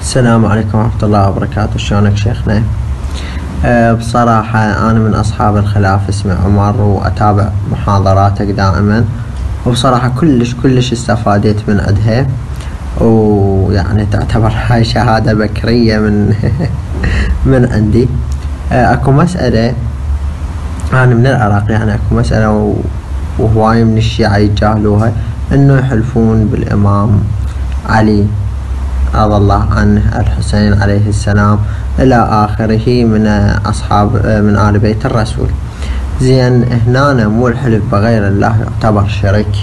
السلام عليكم ورحمة الله وبركاته شلونك شيخنا أه بصراحة أنا من أصحاب الخلاف اسمي عمر وأتابع محاضراتك دائما وبصراحة كلش كلش استفاديت من عدها ويعني تعتبر هاي شهادة بكرية من من عندي أه اكو مسألة أنا من العراق يعني اكو مسألة وهواي من الشيعة يتجاهلوها انه يحلفون بالإمام علي رضي الله عنه الحسين عليه السلام إلى آخره من أصحاب من آل بيت الرسول زين هنا مو الحلف بغير الله يعتبر شرك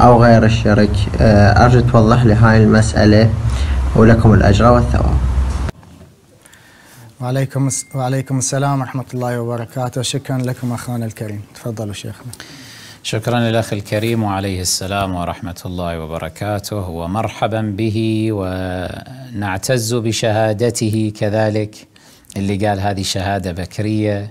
أو غير الشرك آه، أرجو توضح لي هاي المسألة ولكم الأجر والثواب وعليكم وعليكم السلام ورحمة الله وبركاته شكرا لكم أخوانا الكريم تفضلوا شيخنا شكرا للاخ الكريم وعليه السلام ورحمه الله وبركاته ومرحبا به ونعتز بشهادته كذلك اللي قال هذه شهاده بكريه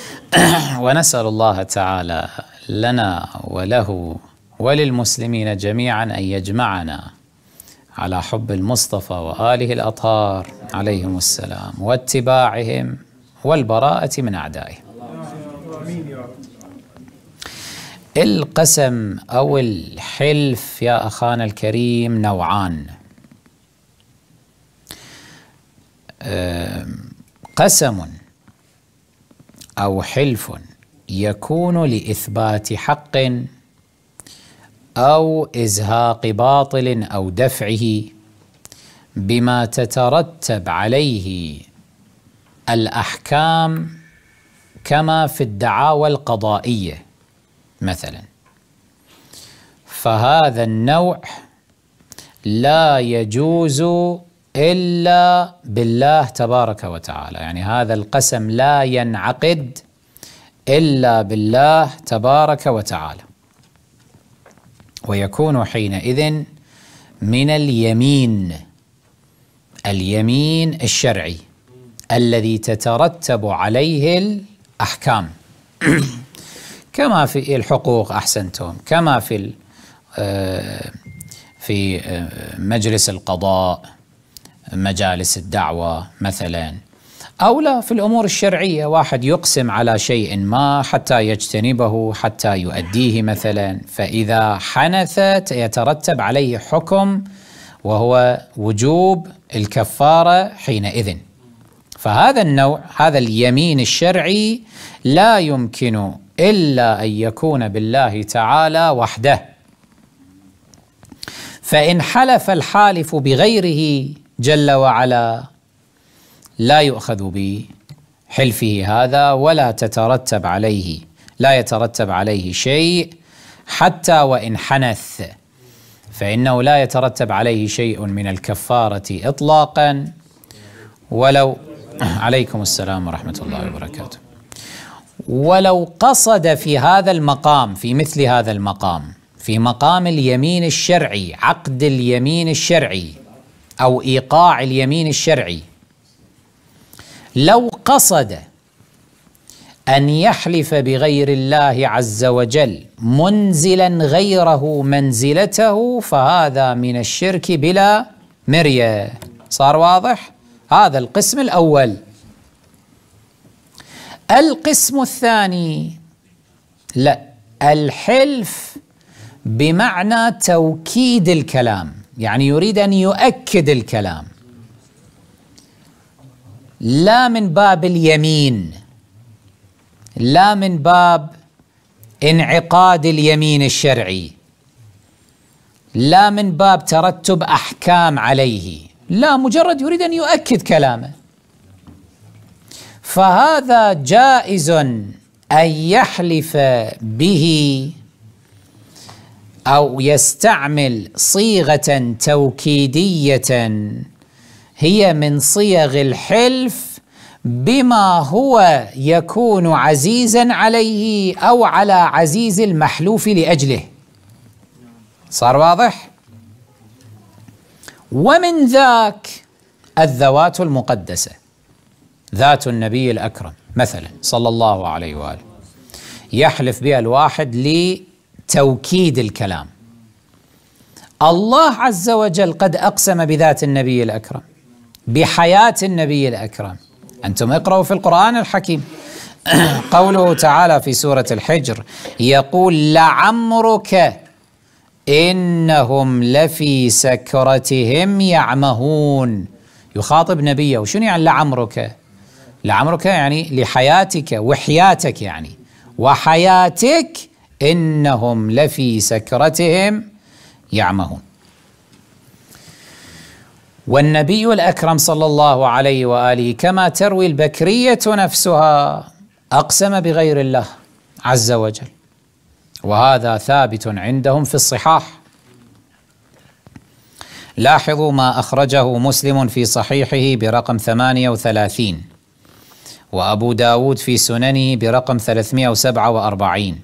ونسال الله تعالى لنا وله وللمسلمين جميعا ان يجمعنا على حب المصطفى واله الاطهار عليهم السلام واتباعهم والبراءه من اعدائهم. امين يا رب. القسم أو الحلف يا أخانا الكريم نوعان قسم أو حلف يكون لإثبات حق أو إزهاق باطل أو دفعه بما تترتب عليه الأحكام كما في الدعاوى القضائيه مثلا فهذا النوع لا يجوز إلا بالله تبارك وتعالى يعني هذا القسم لا ينعقد إلا بالله تبارك وتعالى ويكون حينئذ من اليمين اليمين الشرعي الذي تترتب عليه الأحكام كما في الحقوق احسنتم كما في آه، في آه، مجلس القضاء مجالس الدعوه مثلا او لا في الامور الشرعيه واحد يقسم على شيء ما حتى يجتنبه حتى يؤديه مثلا فاذا حنثت يترتب عليه حكم وهو وجوب الكفاره حينئذ فهذا النوع هذا اليمين الشرعي لا يمكن إلا أن يكون بالله تعالى وحده فإن حلف الحالف بغيره جل وعلا لا يؤخذ بحلفه هذا ولا تترتب عليه لا يترتب عليه شيء حتى وإن حنث فإنه لا يترتب عليه شيء من الكفارة إطلاقا ولو عليكم السلام ورحمة الله وبركاته ولو قصد في هذا المقام في مثل هذا المقام في مقام اليمين الشرعي عقد اليمين الشرعي او ايقاع اليمين الشرعي لو قصد ان يحلف بغير الله عز وجل منزلا غيره منزلته فهذا من الشرك بلا مريه صار واضح هذا القسم الاول القسم الثاني لا الحلف بمعنى توكيد الكلام يعني يريد أن يؤكد الكلام لا من باب اليمين لا من باب انعقاد اليمين الشرعي لا من باب ترتب أحكام عليه لا مجرد يريد أن يؤكد كلامه فهذا جائز أن يحلف به أو يستعمل صيغة توكيدية هي من صيغ الحلف بما هو يكون عزيزا عليه أو على عزيز المحلوف لأجله صار واضح؟ ومن ذاك الذوات المقدسه ذات النبي الأكرم مثلا صلى الله عليه وآله يحلف بها الواحد لتوكيد الكلام الله عز وجل قد أقسم بذات النبي الأكرم بحياة النبي الأكرم أنتم اقرأوا في القرآن الحكيم قوله تعالى في سورة الحجر يقول لعمرك إنهم لفي سكرتهم يعمهون يخاطب نبيه وشنو يعني لعمرك لعمرك يعني لحياتك وحياتك يعني وحياتك إنهم لفي سكرتهم يعمهون والنبي الأكرم صلى الله عليه وآله كما تروي البكرية نفسها أقسم بغير الله عز وجل وهذا ثابت عندهم في الصحاح لاحظوا ما أخرجه مسلم في صحيحه برقم 38 وأبو داود في سننه برقم 347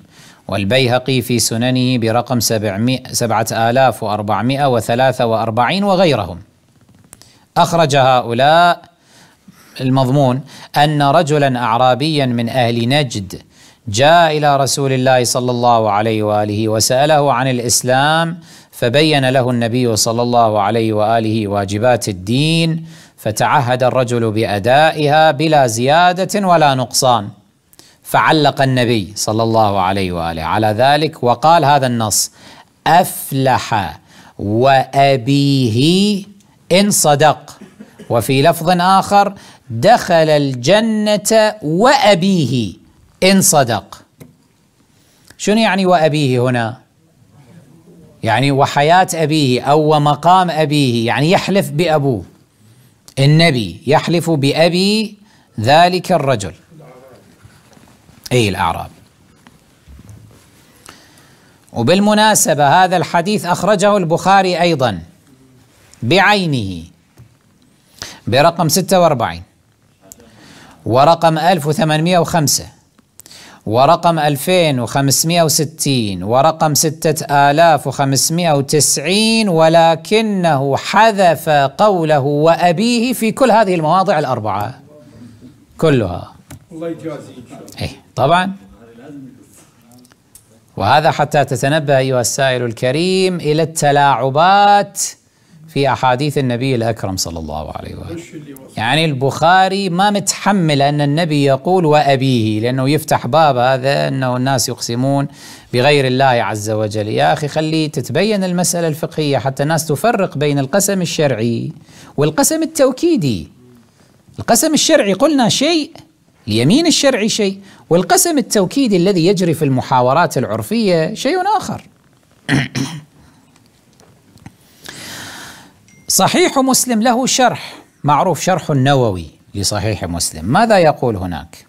والبيهقي في سننه برقم 7443 وغيرهم أخرج هؤلاء المضمون أن رجلا أعرابيا من أهل نجد جاء إلى رسول الله صلى الله عليه وآله وسأله عن الإسلام فبين له النبي صلى الله عليه وآله واجبات الدين فتعهد الرجل بادائها بلا زياده ولا نقصان فعلق النبي صلى الله عليه واله على ذلك وقال هذا النص افلح وابيه ان صدق وفي لفظ اخر دخل الجنه وابيه ان صدق شنو يعني وابيه هنا يعني وحياه ابيه او ومقام ابيه يعني يحلف بابوه النبي يحلف بأبي ذلك الرجل أي الأعراب وبالمناسبة هذا الحديث أخرجه البخاري أيضا بعينه برقم 46 ورقم 1805 ورقم 2560 ورقم 6590 ولكنه حذف قوله وأبيه في كل هذه المواضع الأربعة كلها الله يجازيه إيه، طبعا وهذا حتى تتنبه أيها السائل الكريم إلى التلاعبات في أحاديث النبي الأكرم صلى الله عليه وآله يعني البخاري ما متحمل أن النبي يقول وأبيه لأنه يفتح باب هذا أنه الناس يقسمون بغير الله عز وجل يا أخي خلي تتبين المسألة الفقهية حتى الناس تفرق بين القسم الشرعي والقسم التوكيدي القسم الشرعي قلنا شيء اليمين الشرعي شيء والقسم التوكيدي الذي يجري في المحاورات العرفية شيء آخر صحيح مسلم له شرح معروف شرح النووي لصحيح مسلم ماذا يقول هناك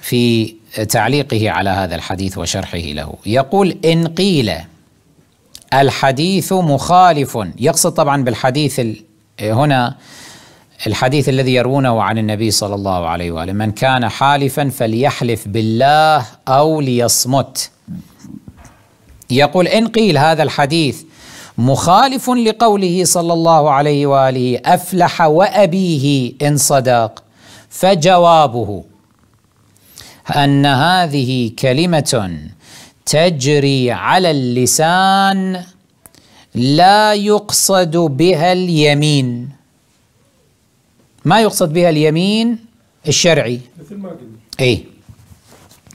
في تعليقه على هذا الحديث وشرحه له يقول إن قيل الحديث مخالف يقصد طبعا بالحديث هنا الحديث الذي يروونه عن النبي صلى الله عليه واله من كان حالفا فليحلف بالله او ليصمت يقول ان قيل هذا الحديث مخالف لقوله صلى الله عليه واله افلح وابيه ان صدق فجوابه ان هذه كلمه تجري على اللسان لا يقصد بها اليمين ما يقصد بها اليمين الشرعي مثل ما قلنا اي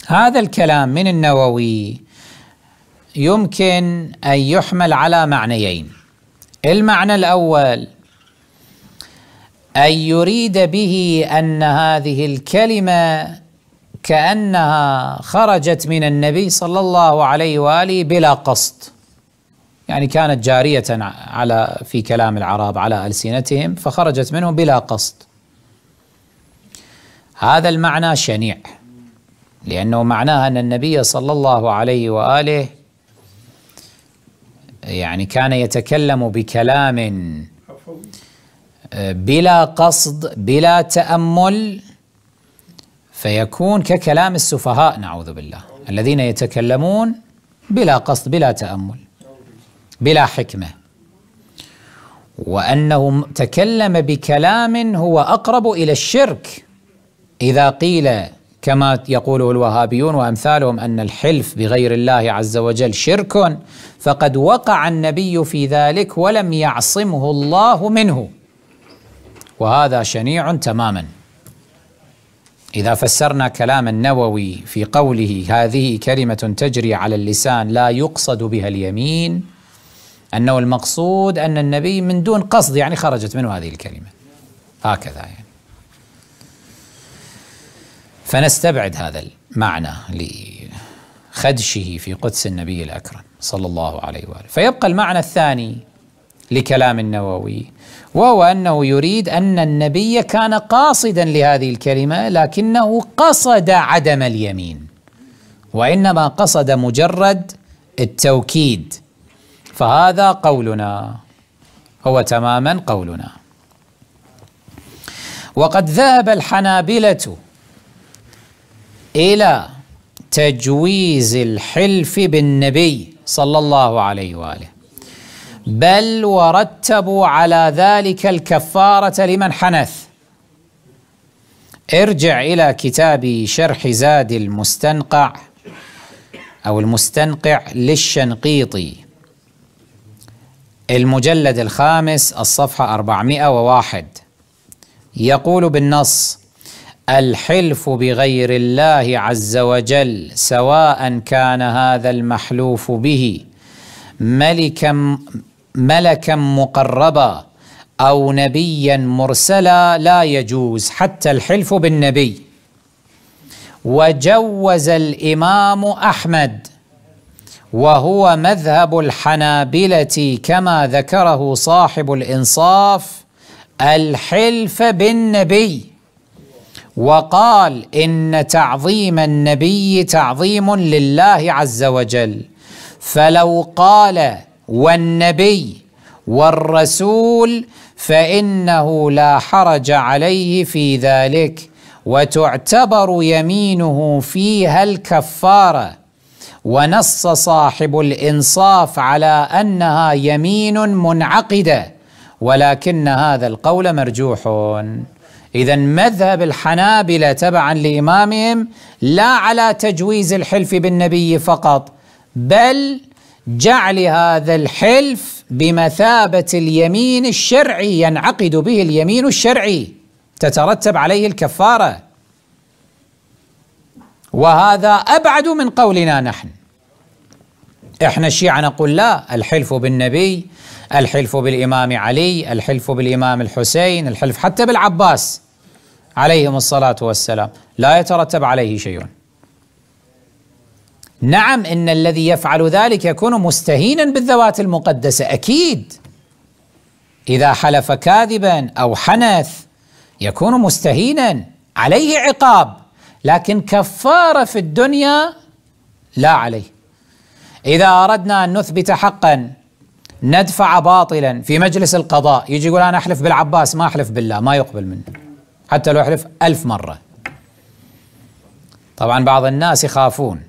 هذا الكلام من النووي يمكن أن يحمل على معنيين المعنى الأول أن يريد به أن هذه الكلمة كأنها خرجت من النبي صلى الله عليه وآله بلا قصد يعني كانت جارية على في كلام العرب على ألسنتهم فخرجت منه بلا قصد هذا المعنى شنيع لأنه معناها أن النبي صلى الله عليه وآله يعني كان يتكلم بكلام آه، بلا قصد بلا تأمل فيكون ككلام السفهاء نعوذ بالله الذين يتكلمون بلا قصد بلا تأمل بلا حكمة وأنه تكلم بكلام هو أقرب إلى الشرك إذا قيل كما يقوله الوهابيون وامثالهم ان الحلف بغير الله عز وجل شرك فقد وقع النبي في ذلك ولم يعصمه الله منه وهذا شنيع تماما اذا فسرنا كلام النووي في قوله هذه كلمه تجري على اللسان لا يقصد بها اليمين انه المقصود ان النبي من دون قصد يعني خرجت منه هذه الكلمه هكذا يعني فنستبعد هذا المعنى لخدشه في قدس النبي الأكرم صلى الله عليه وآله فيبقى المعنى الثاني لكلام النووي وهو أنه يريد أن النبي كان قاصدا لهذه الكلمة لكنه قصد عدم اليمين وإنما قصد مجرد التوكيد فهذا قولنا هو تماما قولنا وقد ذهب الحنابلة إلى تجويز الحلف بالنبي صلى الله عليه وآله بل ورتبوا على ذلك الكفارة لمن حنث ارجع إلى كتاب شرح زاد المستنقع أو المستنقع للشنقيطي المجلد الخامس الصفحة 401 يقول بالنص الحلف بغير الله عز وجل سواء كان هذا المحلوف به ملكا ملكا مقربا او نبيا مرسلا لا يجوز حتى الحلف بالنبي وجوز الامام احمد وهو مذهب الحنابله كما ذكره صاحب الانصاف الحلف بالنبي وقال إن تعظيم النبي تعظيم لله عز وجل فلو قال والنبي والرسول فإنه لا حرج عليه في ذلك وتعتبر يمينه فيها الكفاره ونص صاحب الانصاف على انها يمين منعقده ولكن هذا القول مرجوح إذا مذهب الحنابلة تبعا لإمامهم لا على تجويز الحلف بالنبي فقط بل جعل هذا الحلف بمثابة اليمين الشرعي ينعقد به اليمين الشرعي تترتب عليه الكفارة وهذا أبعد من قولنا نحن احنا الشيعة نقول لا الحلف بالنبي الحلف بالإمام علي الحلف بالإمام الحسين الحلف حتى بالعباس عليهم الصلاة والسلام لا يترتب عليه شيء نعم إن الذي يفعل ذلك يكون مستهينا بالذوات المقدسة أكيد إذا حلف كاذبا أو حنث يكون مستهينا عليه عقاب لكن كفارة في الدنيا لا عليه إذا أردنا أن نثبت حقا ندفع باطلا في مجلس القضاء يجي يقول أنا أحلف بالعباس ما أحلف بالله ما يقبل منه حتى لو أحلف ألف مرة طبعا بعض الناس يخافون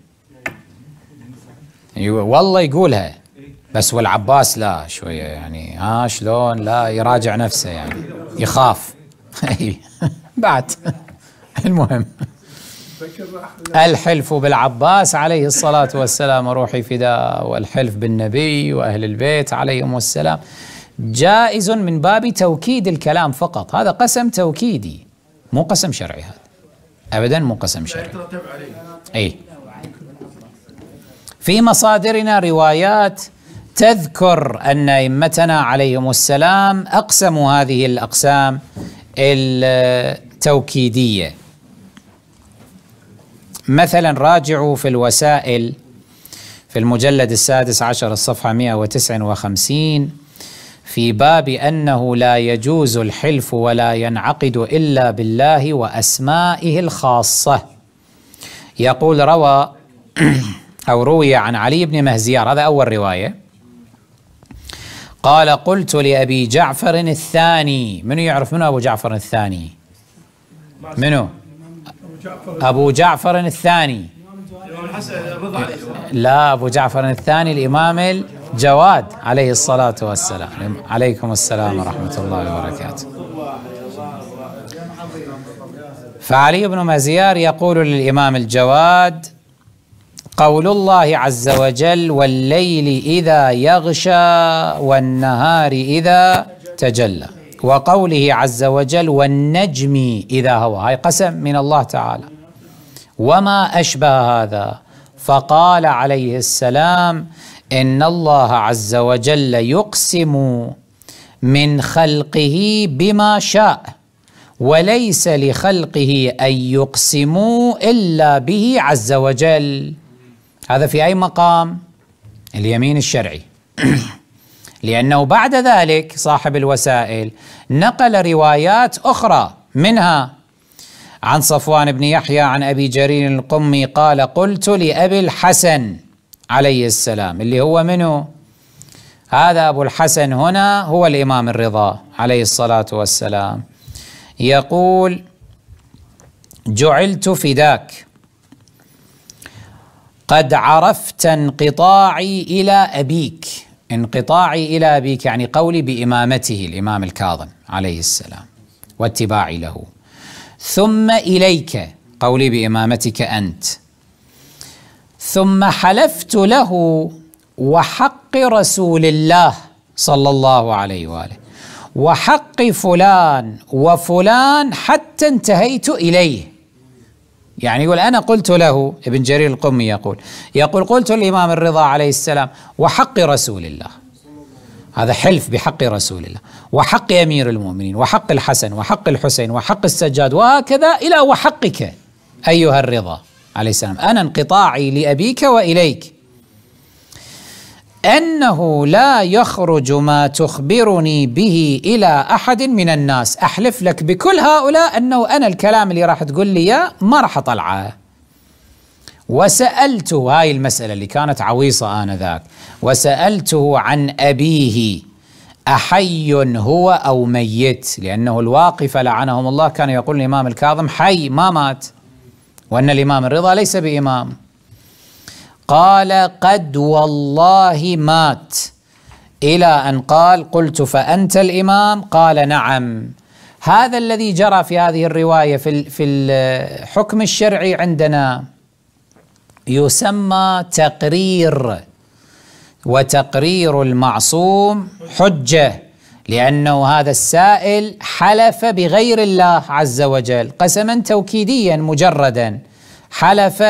والله يقولها بس والعباس لا شوية يعني ها شلون لا يراجع نفسه يعني يخاف بعد المهم الحلف بالعباس عليه الصلاة والسلام روحي فداء والحلف بالنبي وأهل البيت عليهم السلام جائز من باب توكيد الكلام فقط هذا قسم توكيدي مو قسم شرعي هذا أبدا مو قسم شرعي أي في مصادرنا روايات تذكر أن أئمتنا عليهم السلام أقسموا هذه الأقسام التوكيدية مثلا راجعوا في الوسائل في المجلد السادس عشر الصفحة 159 في باب أنه لا يجوز الحلف ولا ينعقد إلا بالله وأسمائه الخاصة يقول روى أو روي عن علي بن مهزيار هذا أول رواية قال قلت لأبي جعفر الثاني من يعرف منو أبو جعفر الثاني منو أبو جعفر الثاني لا أبو جعفر الثاني الإمام الجواد عليه الصلاة والسلام عليكم السلام ورحمة الله وبركاته فعلي بن مزيار يقول للإمام الجواد قول الله عز وجل والليل إذا يغشى والنهار إذا تجلى وقوله عز وجل والنجم إذا هوى هاي قسم من الله تعالى وما أشبه هذا فقال عليه السلام إن الله عز وجل يقسم من خلقه بما شاء وليس لخلقه أن يقسموا إلا به عز وجل هذا في أي مقام؟ اليمين الشرعي لأنه بعد ذلك صاحب الوسائل نقل روايات اخرى منها عن صفوان بن يحيى عن ابي جرير القمي قال قلت لابي الحسن عليه السلام اللي هو منه هذا ابو الحسن هنا هو الامام الرضا عليه الصلاه والسلام يقول جعلت فداك قد عرفت انقطاعي الى ابيك انقطاعي إلى أبيك يعني قولي بإمامته الإمام الكاظم عليه السلام واتباعي له ثم إليك قولي بإمامتك أنت ثم حلفت له وحق رسول الله صلى الله عليه واله وحق فلان وفلان حتى انتهيت اليه يعني يقول أنا قلت له ابن جرير القمي يقول يقول قلت الإمام الرضا عليه السلام وحق رسول الله هذا حلف بحق رسول الله وحق أمير المؤمنين وحق الحسن وحق الحسين وحق السجاد وهكذا إلى وحقك أيها الرضا عليه السلام أنا انقطاعي لأبيك وإليك أنه لا يخرج ما تخبرني به إلى أحد من الناس أحلف لك بكل هؤلاء أنه أنا الكلام اللي راح تقول لي إياه ما راح أطلعه وسألته هاي المسألة اللي كانت عويصة آنذاك وسألته عن أبيه أحي هو أو ميت لأنه الواقف لعنهم الله كان يقول الإمام الكاظم حي ما مات وأن الإمام الرضا ليس بإمام قال قد والله مات إلى أن قال قلت فأنت الإمام قال نعم هذا الذي جرى في هذه الرواية في في الحكم الشرعي عندنا يسمى تقرير وتقرير المعصوم حجة لأنه هذا السائل حلف بغير الله عز وجل قسما توكيديا مجردا حلف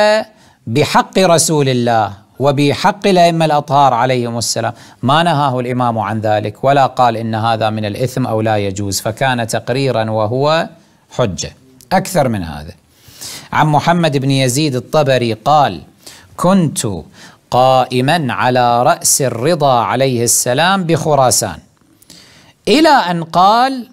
بحق رسول الله وبحق الائمه الاطهار عليهم السلام ما نهاه الامام عن ذلك ولا قال ان هذا من الاثم او لا يجوز فكان تقريرا وهو حجه اكثر من هذا عن محمد بن يزيد الطبري قال كنت قائما على راس الرضا عليه السلام بخراسان الى ان قال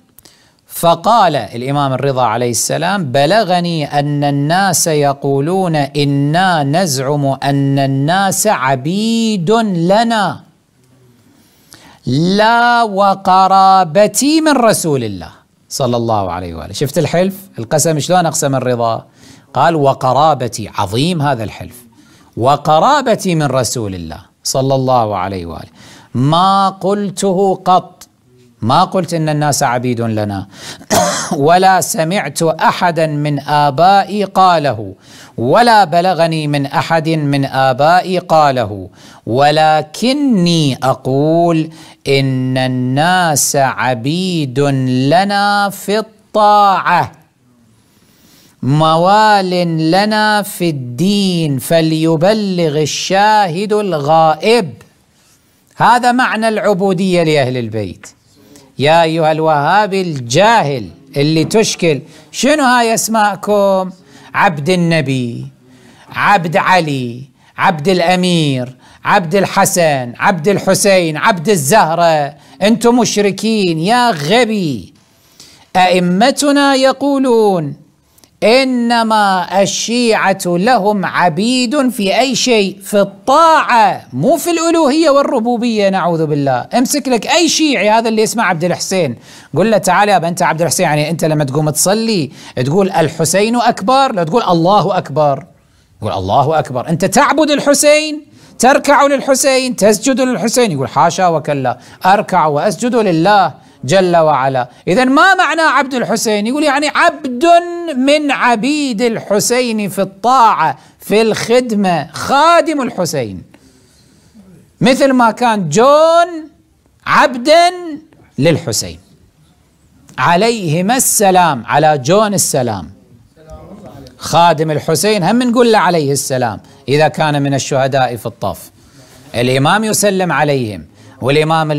فقال الامام الرضا عليه السلام بلغني ان الناس يقولون انا نزعم ان الناس عبيد لنا لا وقرابتي من رسول الله صلى الله عليه واله شفت الحلف القسم شلون اقسم الرضا قال وقرابتي عظيم هذا الحلف وقرابتي من رسول الله صلى الله عليه واله ما قلته قط ما قلت ان الناس عبيد لنا ولا سمعت احدا من ابائي قاله ولا بلغني من احد من ابائي قاله ولكني اقول ان الناس عبيد لنا في الطاعه موال لنا في الدين فليبلغ الشاهد الغائب هذا معنى العبوديه لاهل البيت يا أيها الوهاب الجاهل اللي تشكل شنو هاي أسماءكم عبد النبي عبد علي عبد الأمير عبد الحسن عبد الحسين عبد الزهرة أنتم مشركين يا غبي أئمتنا يقولون انما الشيعه لهم عبيد في اي شيء في الطاعه مو في الالوهيه والربوبيه نعوذ بالله امسك لك اي شيعي هذا اللي اسمه عبد الحسين قل له تعال يا انت عبد الحسين يعني انت لما تقوم تصلي تقول الحسين اكبر لا تقول الله اكبر يقول الله اكبر انت تعبد الحسين تركع للحسين تسجد للحسين يقول حاشا وكلا اركع واسجد لله جل وعلا إذا ما معنى عبد الحسين يقول يعني عبد من عبيد الحسين في الطاعة في الخدمة خادم الحسين مثل ما كان جون عبدا للحسين عليهما السلام على جون السلام خادم الحسين هم نقول له عليه السلام إذا كان من الشهداء في الطف الإمام يسلم عليهم والإمام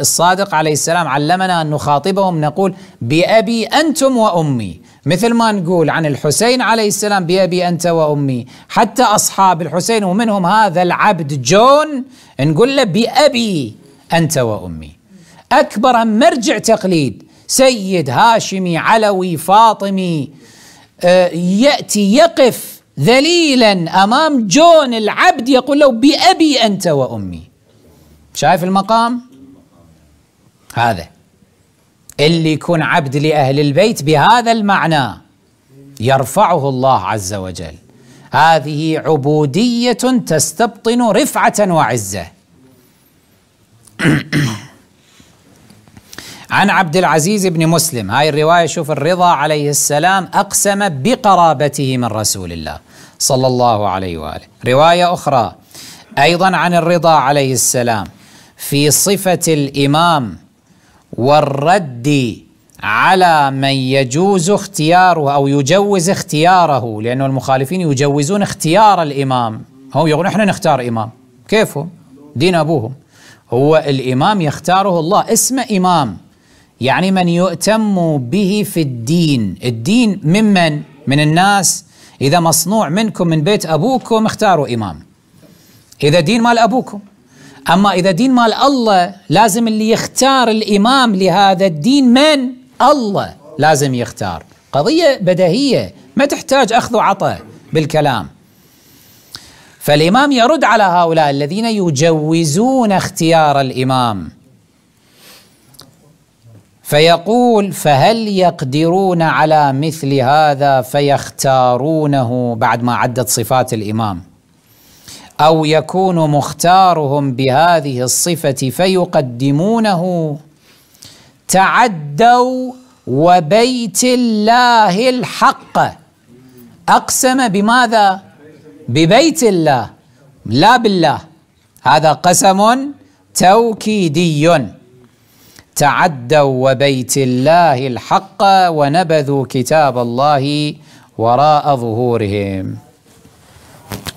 الصادق عليه السلام علمنا أن نخاطبهم نقول بأبي أنتم وأمي مثل ما نقول عن الحسين عليه السلام بأبي أنت وأمي حتى أصحاب الحسين ومنهم هذا العبد جون نقول له بأبي أنت وأمي أكبر مرجع تقليد سيد هاشمي علوي فاطمي آه، يأتي يقف ذليلا أمام جون العبد يقول له بأبي أنت وأمي شايف المقام هذا اللي يكون عبد لأهل البيت بهذا المعنى يرفعه الله عز وجل هذه عبودية تستبطن رفعة وعزة عن عبد العزيز بن مسلم هاي الرواية شوف الرضا عليه السلام أقسم بقرابته من رسول الله صلى الله عليه وآله رواية أخرى أيضا عن الرضا عليه السلام في صفه الامام والرد على من يجوز اختياره او يجوز اختياره لانه المخالفين يجوزون اختيار الامام هم يقولون احنا نختار امام كيفهم دين ابوهم هو الامام يختاره الله اسمه امام يعني من يؤتم به في الدين الدين ممن من الناس اذا مصنوع منكم من بيت ابوكم اختاروا امام اذا دين مال ابوكم أما إذا دين مال الله لازم اللي يختار الإمام لهذا الدين من الله لازم يختار قضية بديهية ما تحتاج أخذ وعطاء بالكلام فالإمام يرد على هؤلاء الذين يجوزون اختيار الإمام فيقول فهل يقدرون على مثل هذا فيختارونه بعد ما عدت صفات الإمام او يكون مختارهم بهذه الصفه فيقدمونه تعدوا وبيت الله الحق اقسم بماذا ببيت الله لا بالله هذا قسم توكيدي تعدوا وبيت الله الحق ونبذوا كتاب الله وراء ظهورهم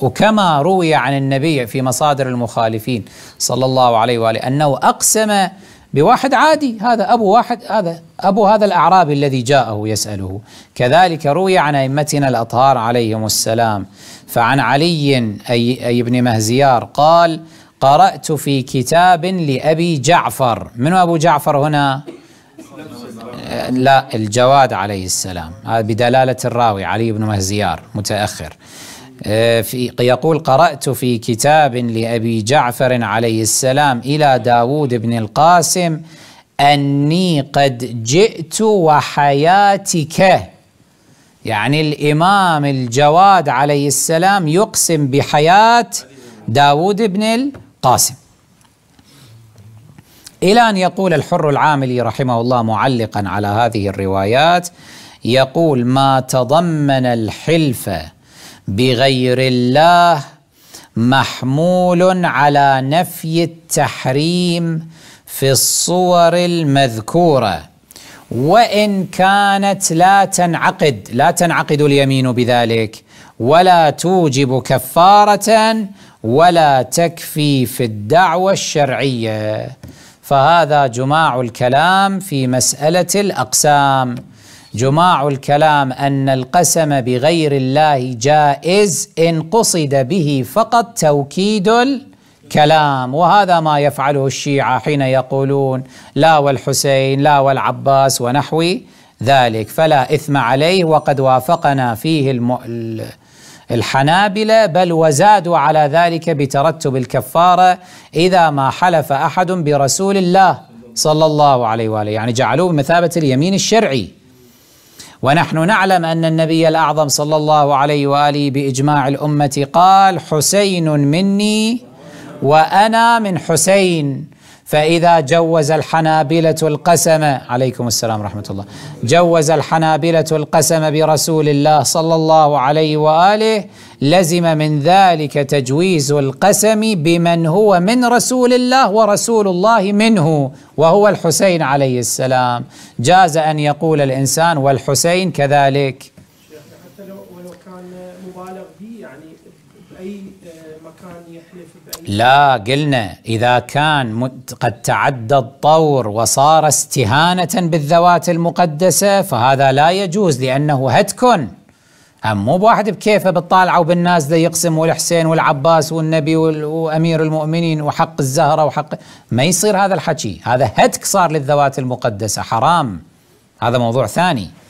وكما روي عن النبي في مصادر المخالفين صلى الله عليه واله انه اقسم بواحد عادي هذا ابو واحد هذا ابو هذا الاعرابي الذي جاءه يساله كذلك روي عن ائمتنا الاطهار عليهم السلام فعن علي اي, أي ابن مهزيار قال قرات في كتاب لابي جعفر من ابو جعفر هنا لا الجواد عليه السلام هذا بدلاله الراوي علي بن مهزيار متاخر آه، في يقول قرأت في كتاب لأبي جعفر عليه السلام إلى داود بن القاسم أني قد جئت وحياتك يعني الإمام الجواد عليه السلام يقسم بحياة داود بن القاسم إلى أن يقول الحر العاملي رحمه الله معلقا على هذه الروايات يقول ما تضمن الحلفه بغير الله محمول على نفي التحريم في الصور المذكوره وان كانت لا تنعقد لا تنعقد اليمين بذلك ولا توجب كفاره ولا تكفي في الدعوه الشرعيه فهذا جماع الكلام في مساله الاقسام جماع الكلام ان القسم بغير الله جائز ان قصد به فقط توكيد الكلام وهذا ما يفعله الشيعة حين يقولون لا والحسين لا والعباس ونحو ذلك فلا إثم عليه وقد وافقنا فيه الم... الحنابلة بل وزادوا على ذلك بترتب الكفارة إذا ما حلف أحد برسول الله صلى الله عليه وآله يعني جعلوه بمثابة اليمين الشرعي ونحن نعلم أن النبي الأعظم صلى الله عليه وآله بإجماع الأمة قال حسين مني وأنا من حسين فإذا جوز الحنابلة القسم عليكم السلام ورحمة الله جوز الحنابلة القسم برسول الله صلى الله عليه وآله لزم من ذلك تجويز القسم بمن هو من رسول الله ورسول الله منه وهو الحسين عليه السلام جاز أن يقول الإنسان والحسين كذلك لا قلنا إذا كان قد تعدى الطور وصار استهانة بالذوات المقدسة فهذا لا يجوز لأنه هتكن أم مو بواحد بكيفه بالطالعة وبالناس ذا يقسم والحسين والعباس والنبي وأمير المؤمنين وحق الزهرة وحق ما يصير هذا الحكي هذا هتك صار للذوات المقدسة حرام هذا موضوع ثاني